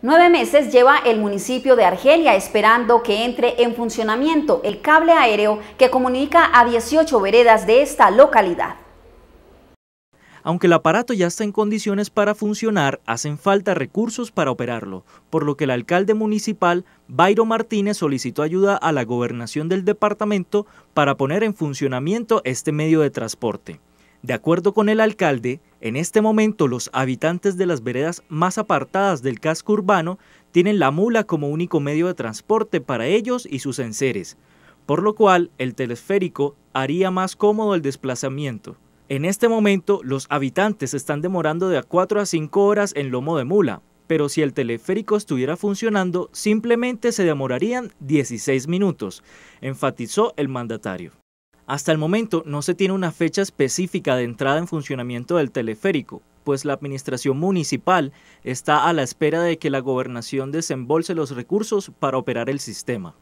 Nueve meses lleva el municipio de Argelia esperando que entre en funcionamiento el cable aéreo que comunica a 18 veredas de esta localidad. Aunque el aparato ya está en condiciones para funcionar, hacen falta recursos para operarlo, por lo que el alcalde municipal, Bayro Martínez, solicitó ayuda a la gobernación del departamento para poner en funcionamiento este medio de transporte. De acuerdo con el alcalde, en este momento los habitantes de las veredas más apartadas del casco urbano tienen la mula como único medio de transporte para ellos y sus enseres, por lo cual el teleférico haría más cómodo el desplazamiento. En este momento los habitantes están demorando de a 4 a 5 horas en lomo de mula, pero si el teleférico estuviera funcionando simplemente se demorarían 16 minutos, enfatizó el mandatario. Hasta el momento no se tiene una fecha específica de entrada en funcionamiento del teleférico, pues la administración municipal está a la espera de que la gobernación desembolse los recursos para operar el sistema.